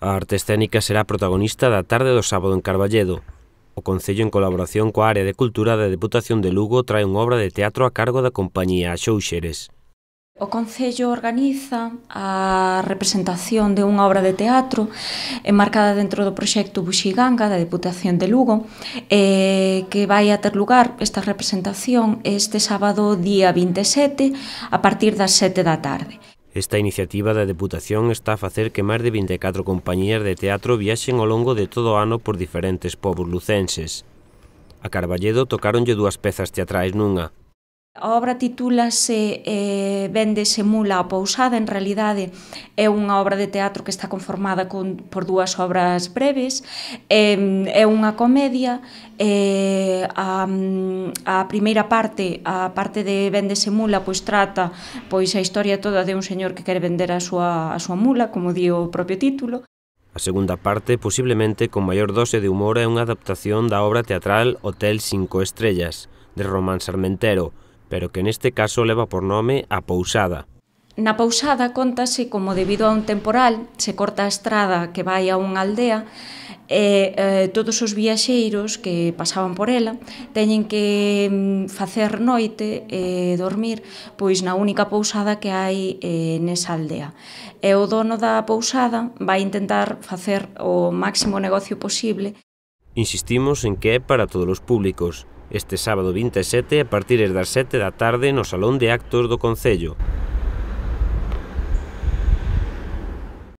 A arte escénica será protagonista da tarde do sábado en Carballedo. O Concello, en colaboración coa Área de Cultura da Deputación de Lugo, trae unha obra de teatro a cargo da compañía Xouxeres. O Concello organiza a representación de unha obra de teatro enmarcada dentro do proxecto Buxiganga da Deputación de Lugo eh, que vai a ter lugar esta representación este sábado día 27 a partir das 7 da tarde. Esta iniciativa da Deputación está a facer que máis de 24 compañías de teatro viaxen ao longo de todo o ano por diferentes povos lucenses. A Carballedo tocaronlle dúas pezas teatrais nunha, A obra titúlase eh, Vende semula a pousada, en realidade é unha obra de teatro que está conformada con, por dúas obras breves, eh, é unha comedia, eh, a, a primeira parte, a parte de Vende semula, pois trata pois a historia toda de un señor que quere vender a súa, a súa mula, como di o propio título. A segunda parte, posiblemente con maior dose de humor, é unha adaptación da obra teatral Hotel Cinco Estrellas, de Román Sarmentero, pero que neste caso leva por nome a Pousada. Na Pousada contase como debido a un temporal se corta a estrada que vai a unha aldea e eh, todos os viaxeiros que pasaban por ela teñen que mm, facer noite e eh, dormir pois na única pousada que hai eh, nesa aldea. E o dono da pousada vai intentar facer o máximo negocio posible. Insistimos en que é para todos os públicos, este sábado 27 a partir das 7 da tarde no Salón de Actos do Concello.